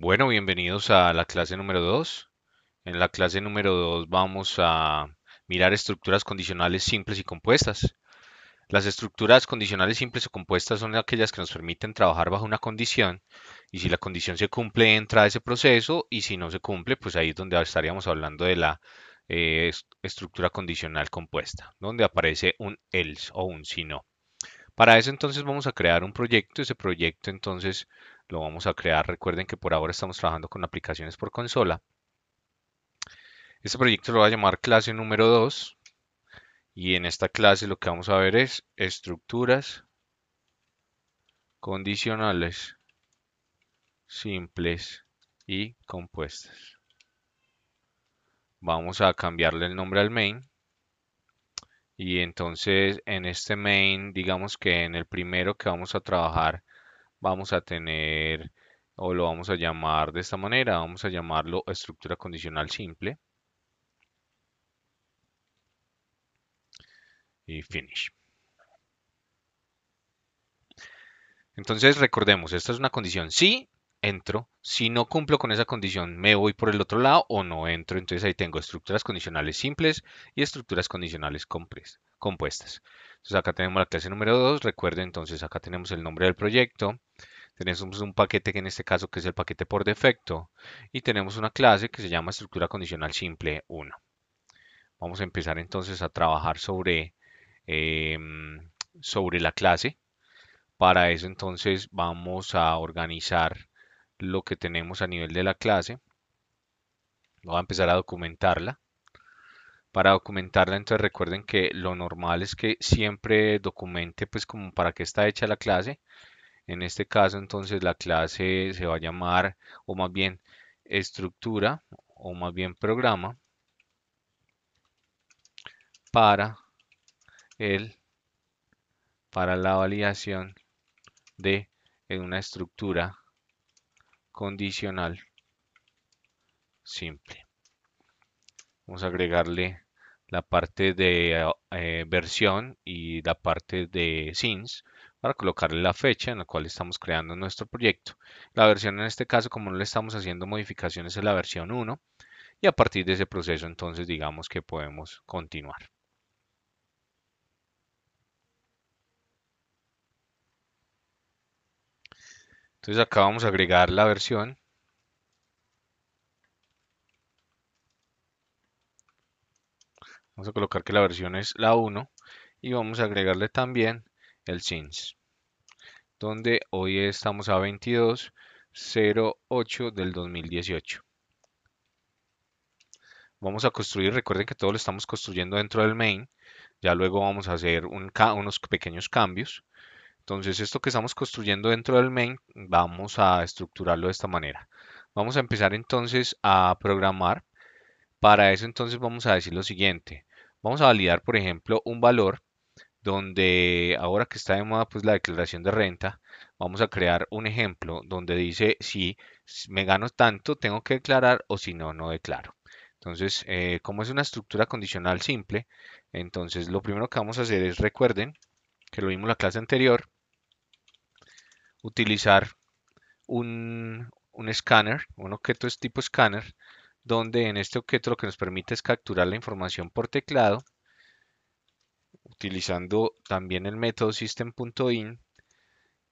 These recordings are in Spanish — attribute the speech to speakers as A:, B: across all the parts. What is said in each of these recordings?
A: Bueno, bienvenidos a la clase número 2. En la clase número 2 vamos a mirar estructuras condicionales simples y compuestas. Las estructuras condicionales simples o compuestas son aquellas que nos permiten trabajar bajo una condición y si la condición se cumple entra a ese proceso y si no se cumple pues ahí es donde estaríamos hablando de la eh, estructura condicional compuesta, donde aparece un else o un si no. Para eso entonces vamos a crear un proyecto, ese proyecto entonces lo vamos a crear. Recuerden que por ahora estamos trabajando con aplicaciones por consola. Este proyecto lo va a llamar clase número 2 y en esta clase lo que vamos a ver es estructuras condicionales simples y compuestas. Vamos a cambiarle el nombre al main y entonces en este main digamos que en el primero que vamos a trabajar vamos a tener o lo vamos a llamar de esta manera, vamos a llamarlo estructura condicional simple. Y finish. Entonces recordemos, esta es una condición si entro. Si no cumplo con esa condición, me voy por el otro lado o no entro. Entonces ahí tengo estructuras condicionales simples y estructuras condicionales compresas compuestas. Entonces acá tenemos la clase número 2, recuerden entonces acá tenemos el nombre del proyecto, tenemos un paquete que en este caso que es el paquete por defecto y tenemos una clase que se llama estructura condicional simple 1. Vamos a empezar entonces a trabajar sobre, em, sobre la clase. Para eso entonces vamos a organizar lo que tenemos a nivel de la clase. Voy a empezar a documentarla para documentarla. Entonces recuerden que lo normal es que siempre documente pues como para qué está hecha la clase. En este caso entonces la clase se va a llamar o más bien estructura o más bien programa para el para la validación de una estructura condicional simple. Vamos a agregarle la parte de ah, eh, versión y la parte de scenes para colocarle la fecha en la cual estamos creando nuestro proyecto. La versión en este caso, como no le estamos haciendo modificaciones, es la versión 1 y a partir de ese proceso entonces digamos que podemos continuar. Entonces acá vamos a agregar la versión Vamos a colocar que la versión es la 1 y vamos a agregarle también el SINS, donde hoy estamos a 22.08 del 2018. Vamos a construir, recuerden que todo lo estamos construyendo dentro del main, ya luego vamos a hacer unos pequeños cambios. Entonces esto que estamos construyendo dentro del main vamos a estructurarlo de esta manera. Vamos a empezar entonces a programar. Para eso entonces vamos a decir lo siguiente. Vamos a validar, por ejemplo, un valor donde ahora que está de moda pues la declaración de renta, vamos a crear un ejemplo donde dice si me gano tanto tengo que declarar o si no, no declaro. Entonces, eh, como es una estructura condicional simple, entonces lo primero que vamos a hacer es, recuerden que lo vimos en la clase anterior, utilizar un, escáner, un objeto es tipo escáner, donde en este objeto lo que nos permite es capturar la información por teclado, utilizando también el método system.in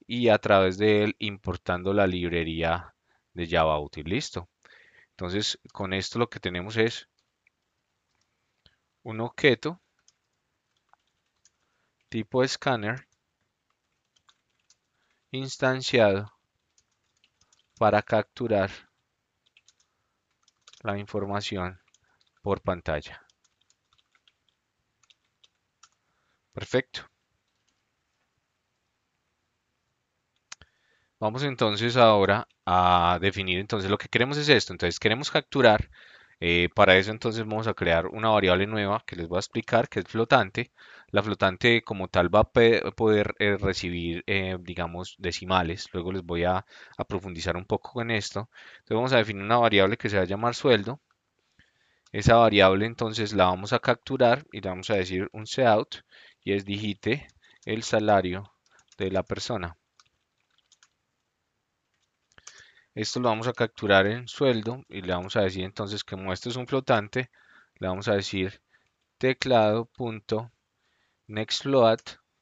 A: y a través de él importando la librería de Java útil. Listo. Entonces, con esto lo que tenemos es un objeto tipo scanner instanciado para capturar la información por pantalla. Perfecto. Vamos entonces ahora a definir entonces lo que queremos es esto. Entonces queremos capturar eh, para eso entonces vamos a crear una variable nueva que les voy a explicar, que es flotante. La flotante como tal va a poder eh, recibir, eh, digamos, decimales. Luego les voy a, profundizar un poco con esto. Entonces vamos a definir una variable que se va a llamar sueldo. Esa variable entonces la vamos a capturar y le vamos a decir un out y es digite el salario de la persona. Esto lo vamos a capturar en sueldo y le vamos a decir entonces que como esto es un flotante, le vamos a decir teclado.nextFloat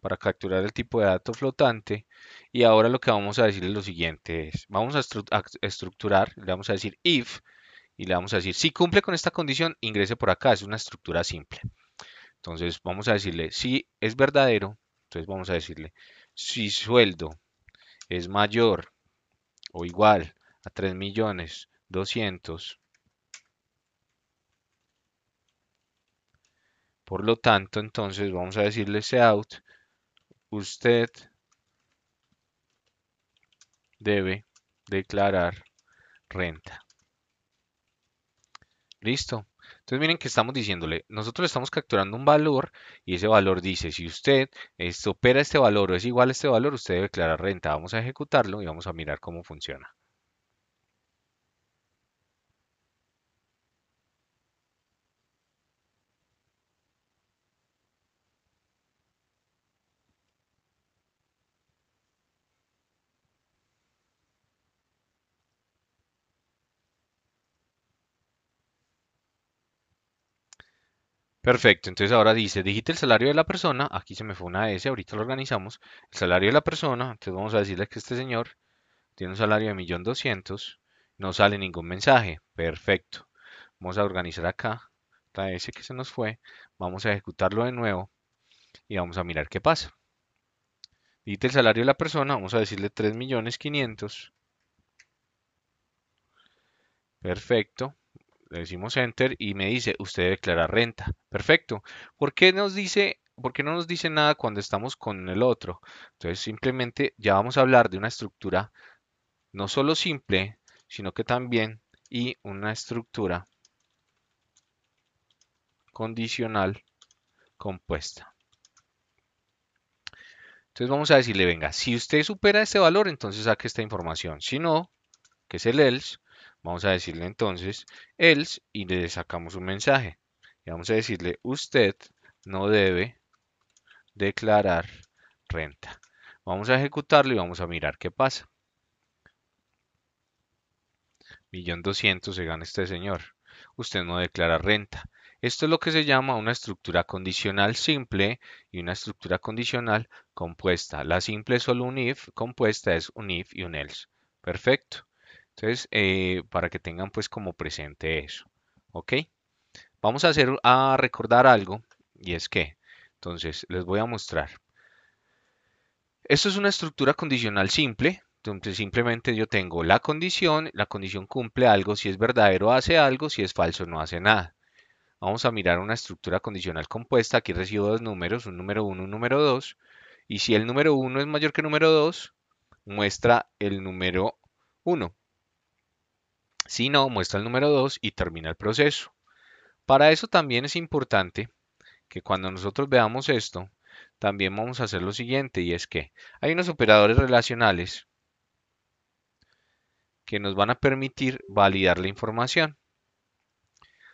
A: para capturar el tipo de dato flotante. Y ahora lo que vamos a decirle lo siguiente es, vamos a, a estructurar, le vamos a decir if y le vamos a decir, si cumple con esta condición, ingrese por acá. Es una estructura simple. Entonces vamos a decirle, si es verdadero, entonces vamos a decirle, si sueldo es mayor o igual a tres millones Por lo tanto, entonces vamos a decirle out usted debe declarar renta. Listo. Entonces miren que estamos diciéndole, nosotros estamos capturando un valor y ese valor dice, si usted esto opera este valor o es igual a este valor, usted debe declarar renta. Vamos a ejecutarlo y vamos a mirar cómo funciona. Perfecto, entonces ahora dice, digite el salario de la persona, aquí se me fue una S, ahorita lo organizamos, el salario de la persona, entonces vamos a decirle que este señor tiene un salario de 1.200.000, no sale ningún mensaje, perfecto. Vamos a organizar acá la S que se nos fue, vamos a ejecutarlo de nuevo y vamos a mirar qué pasa. Digite el salario de la persona, vamos a decirle 3.500.000. Perfecto le decimos enter y me dice, usted declara renta. Perfecto. ¿Por qué nos dice no nos dice nada cuando estamos con el otro. Entonces simplemente ya vamos a hablar de una estructura no solo simple, sino que también y una estructura condicional compuesta. Entonces vamos a decirle, venga, si usted supera este valor, entonces saque esta información. Si no, que es el else, Vamos a decirle entonces else y le sacamos un mensaje. Y vamos a decirle usted no debe declarar renta. Vamos a ejecutarlo y vamos a mirar qué pasa. Millón doscientos se gana este señor. Usted no declara renta. Esto es lo que se llama una estructura condicional simple y una estructura condicional compuesta. La simple es solo un if, compuesta es un if y un else. Perfecto. Entonces, eh, para que tengan pues como presente eso. ¿Ok? Vamos a, hacer, a recordar algo y es que, entonces, les voy a mostrar. Esto es una estructura condicional simple. Entonces simplemente yo tengo la condición, la condición cumple algo, si es verdadero hace algo, si es falso no hace nada. Vamos a mirar una estructura condicional compuesta, aquí recibo dos números, un número 1, un número 2, y si el número 1 es mayor que el número 2, muestra el número 1. Si no, muestra el número 2 y termina el proceso. Para eso también es importante que cuando nosotros veamos esto, también vamos a hacer lo siguiente y es que hay unos operadores relacionales que nos van a permitir validar la información.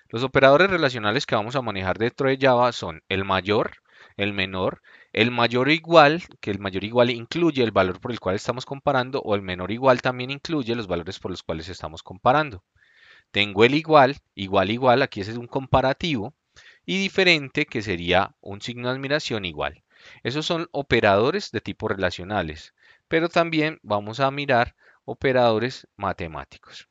A: Los operadores relacionales que vamos a manejar dentro de Java son el mayor, el menor, el mayor o igual, que el mayor igual incluye el valor por el cual estamos comparando, o el menor igual también incluye los valores por los cuales estamos comparando. Tengo el igual, igual, igual, aquí ese es un comparativo, y diferente, que sería un signo de admiración igual. Esos son operadores de tipo relacionales, pero también vamos a mirar operadores matemáticos.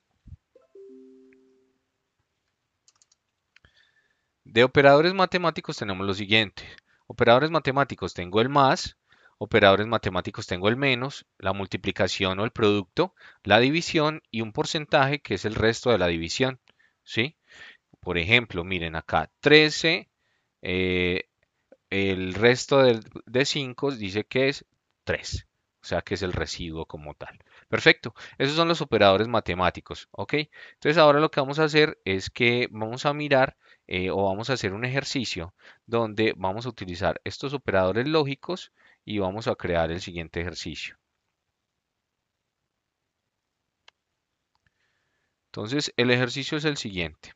A: De operadores matemáticos tenemos lo siguiente. Operadores matemáticos tengo el más, operadores matemáticos tengo el menos, la multiplicación o el producto, la división y un porcentaje que es el resto de la división. ¿sí? Por ejemplo, miren acá 13, eh, el resto de, de 5 dice que es 3, o sea que es el residuo como tal. Perfecto, esos son los operadores matemáticos, ¿ok? Entonces ahora lo que vamos a hacer es que vamos a mirar eh, o vamos a hacer un ejercicio donde vamos a utilizar estos operadores lógicos y vamos a crear el siguiente ejercicio. Entonces el ejercicio es el siguiente.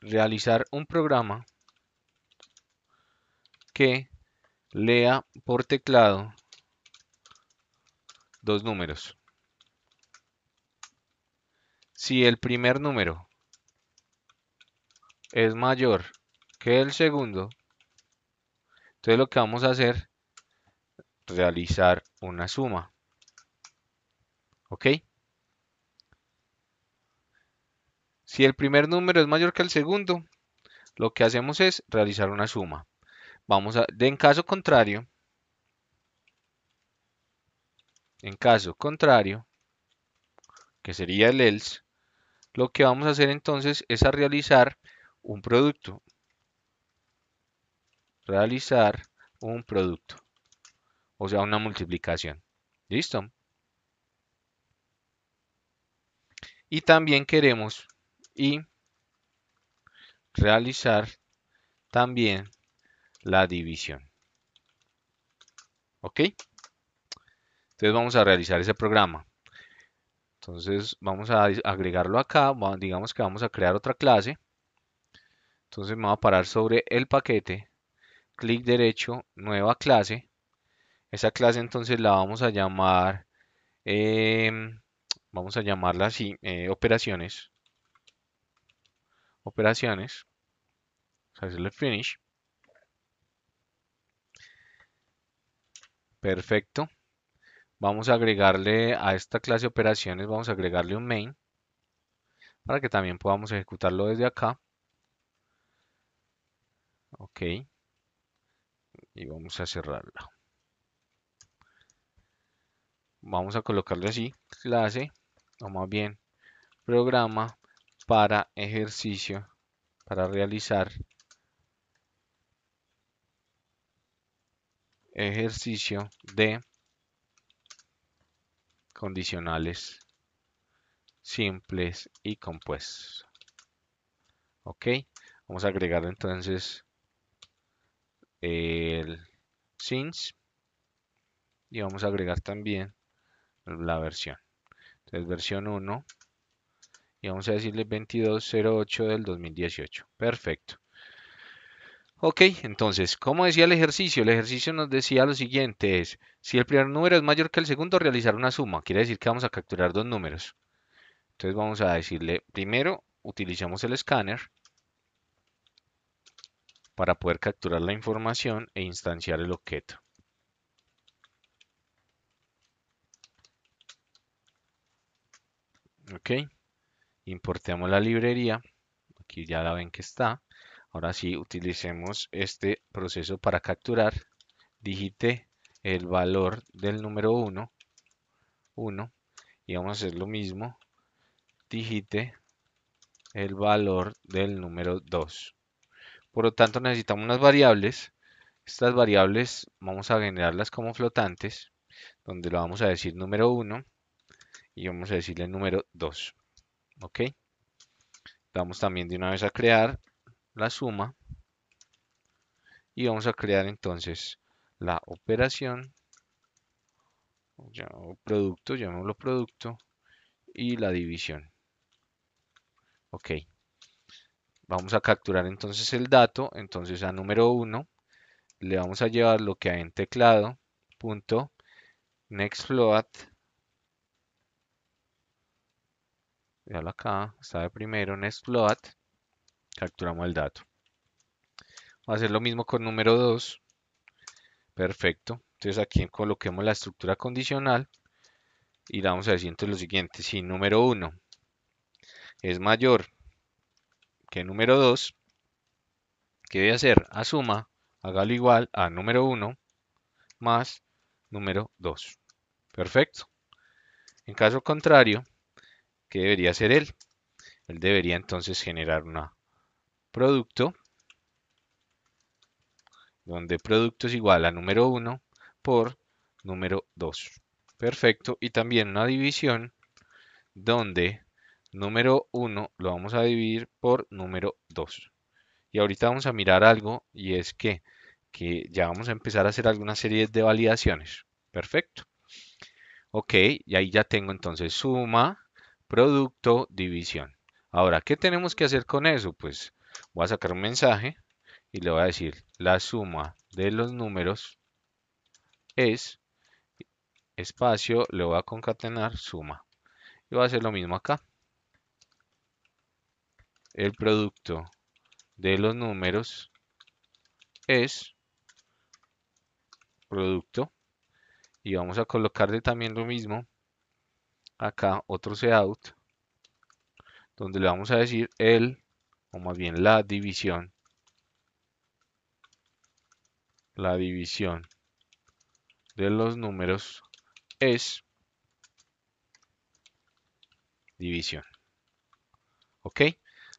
A: Realizar un programa que lea por teclado dos números. Si el primer número es mayor que el segundo, entonces lo que vamos a hacer, realizar una suma. ¿Ok? Si el primer número es mayor que el segundo, lo que hacemos es realizar una suma. Vamos a, en caso contrario, en caso contrario, que sería el else, lo que vamos a hacer entonces es a realizar un producto. Realizar un producto. O sea, una multiplicación. ¿Listo? Y también queremos y realizar también la división. ¿Ok? Entonces vamos a realizar ese programa. Entonces vamos a agregarlo acá. Digamos que vamos a crear otra clase. Entonces me voy a parar sobre el paquete, clic derecho, nueva clase. Esa clase entonces la vamos a llamar, em, vamos a llamarla así, eh, operaciones. Operaciones. Vamos a hacerle finish. Perfecto. Vamos a agregarle a esta clase operaciones, vamos a agregarle un main para que también podamos ejecutarlo desde acá ok y vamos a cerrarla vamos a colocarle así clase o más bien programa para ejercicio para realizar ejercicio de condicionales simples y compuestos ok vamos a agregar entonces el since y vamos a agregar también la versión. Entonces versión 1 y vamos a decirle 2208 del 2018. Perfecto. Ok, entonces, como decía el ejercicio? El ejercicio nos decía lo siguiente es, si el primer número es mayor que el segundo, realizar una suma. Quiere decir que vamos a capturar dos números. Entonces vamos a decirle, primero utilizamos el escáner para poder capturar la información e instanciar el objeto. Ok, importemos la librería, aquí ya la ven que está. Ahora sí, utilicemos este proceso para capturar. Digite el valor del número 1, 1, y vamos a hacer lo mismo. Digite el valor del número 2. Por lo tanto, necesitamos unas variables. Estas variables vamos a generarlas como flotantes, donde lo vamos a decir número 1 y vamos a decirle número 2. ¿Ok? Vamos también de una vez a crear la suma y vamos a crear entonces la operación producto, llamémoslo producto y la división. Ok. Vamos a capturar entonces el dato. Entonces a número 1 le vamos a llevar lo que hay en teclado. Punto float, veanlo acá, está de primero, next float, Capturamos el dato. Vamos a hacer lo mismo con número 2. Perfecto. Entonces aquí coloquemos la estructura condicional y le vamos a decir entonces lo siguiente. Si número 1 es mayor que número 2, que a hacer a suma, hágalo igual a número 1 más número 2. Perfecto. En caso contrario, ¿qué debería hacer él? Él debería entonces generar un producto donde producto es igual a número 1 por número 2. Perfecto. Y también una división donde número 1 lo vamos a dividir por número 2. Y ahorita vamos a mirar algo y es que, ya vamos a empezar a hacer algunas series de validaciones. Perfecto. Ok, y ahí ya tengo entonces suma, producto, división. Ahora, ¿qué tenemos que hacer con eso? Pues voy a sacar un mensaje y le voy a decir la suma de los números es espacio, le voy a concatenar suma. Y voy a hacer lo mismo acá el producto de los números es producto y vamos a colocarle también lo mismo acá otro out donde le vamos a decir el o más bien la división la división de los números es división ok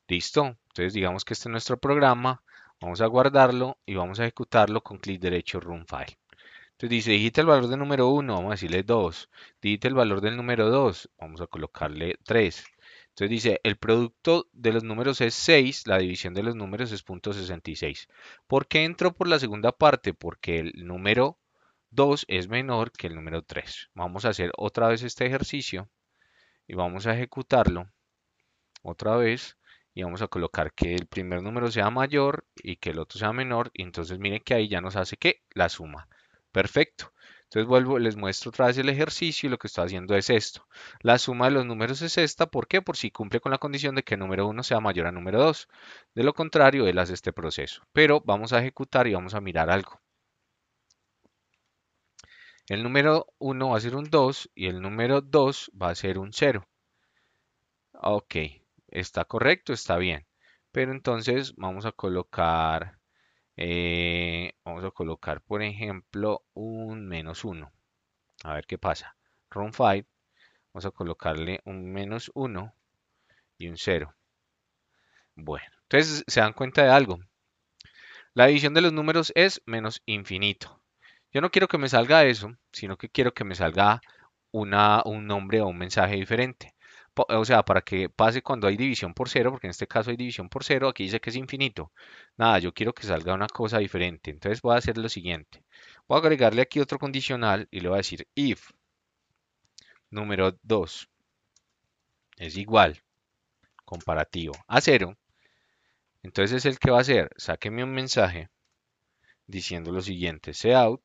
A: Listo. Entonces digamos que este es nuestro programa. Vamos a guardarlo y vamos a ejecutarlo con clic derecho Run File. Entonces dice, digita el valor del número 1, vamos a decirle 2. Digita el valor del número 2, vamos a colocarle 3. Entonces dice, el producto de los números es 6, la división de los números es .66. ¿Por qué entro por la segunda parte? Porque el número 2 es menor que el número 3. Vamos a hacer otra vez este ejercicio y vamos a ejecutarlo otra vez y vamos a colocar que el primer número sea mayor y que el otro sea menor. Y entonces miren que ahí ya nos hace que la suma. Perfecto. Entonces vuelvo, les muestro otra vez el ejercicio y lo que estoy haciendo es esto. La suma de los números es esta, ¿por qué? Por si cumple con la condición de que el número 1 sea mayor a número 2. De lo contrario, él hace este proceso. Pero vamos a ejecutar y vamos a mirar algo. El número 1 va a ser un 2 y el número 2 va a ser un 0. Ok, está correcto, está bien. Pero entonces vamos a colocar, eh, vamos a colocar, por ejemplo, un menos 1. A ver qué pasa. Run 5, vamos a colocarle un menos 1 y un 0. Bueno, entonces se dan cuenta de algo. La división de los números es menos infinito. Yo no quiero que me salga eso, sino que quiero que me salga una, un nombre o un mensaje diferente o sea, para que pase cuando hay división por cero, porque en este caso hay división por cero, aquí dice que es infinito. Nada, yo quiero que salga una cosa diferente. Entonces voy a hacer lo siguiente. Voy a agregarle aquí otro condicional y le voy a decir if número 2 es igual comparativo a 0. Entonces es el que va a hacer, sáqueme un mensaje diciendo lo siguiente, out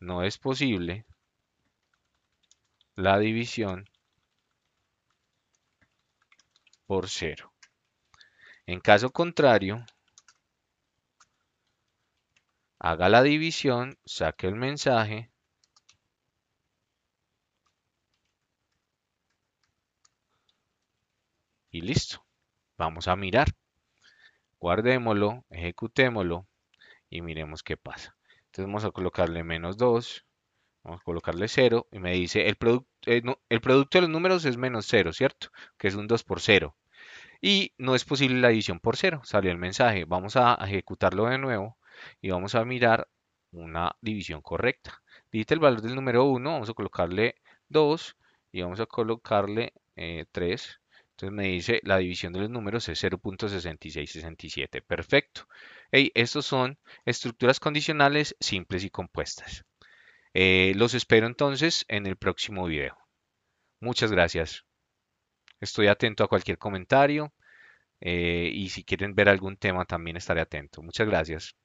A: no es posible la división por 0. En caso contrario, haga la división, saque el mensaje, y listo. Vamos a mirar. Guardémoslo, ejecutémoslo y miremos qué pasa. Entonces vamos a colocarle menos 2, Vamos a colocarle 0 y me dice, el, eh, el producto de los números es menos 0, ¿cierto? Que es un 2 por 0. Y no es posible la división por 0, salió el mensaje. Vamos a ejecutarlo de nuevo y vamos a mirar una división correcta. Dice el valor del número 1, vamos a colocarle 2 y vamos a colocarle 3. Eh, Entonces me dice la división de los números es 0.6667. Perfecto. Y estos son estructuras condicionales simples y compuestas. Eh, los espero entonces en el próximo video. Muchas gracias. Estoy atento a cualquier comentario eh, y si quieren ver algún tema también estaré atento. Muchas gracias.